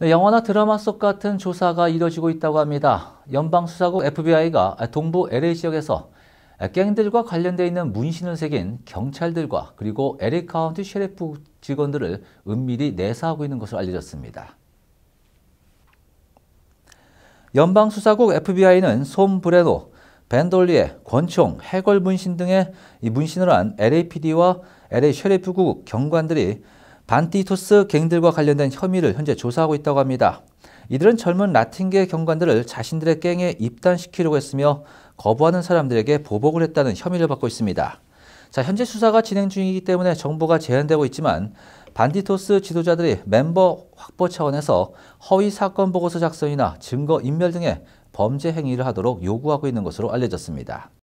네, 영화나 드라마 속 같은 조사가 이뤄지고 있다고 합니다. 연방수사국 FBI가 동부 LA 지역에서 갱들과 관련되어 있는 문신을 새긴 경찰들과 그리고 LA 카운티 셰리프 직원들을 은밀히 내사하고 있는 것으로 알려졌습니다. 연방수사국 FBI는 솜 브레노, 벤돌리에, 권총, 해골 문신 등의 문신을 한 LAPD와 LA 셰리프국 경관들이 반티토스 갱들과 관련된 혐의를 현재 조사하고 있다고 합니다. 이들은 젊은 라틴계 경관들을 자신들의 갱에 입단시키려고 했으며 거부하는 사람들에게 보복을 했다는 혐의를 받고 있습니다. 자, 현재 수사가 진행 중이기 때문에 정보가 제한되고 있지만 반디토스 지도자들이 멤버 확보 차원에서 허위 사건 보고서 작성이나 증거 인멸 등의 범죄 행위를 하도록 요구하고 있는 것으로 알려졌습니다.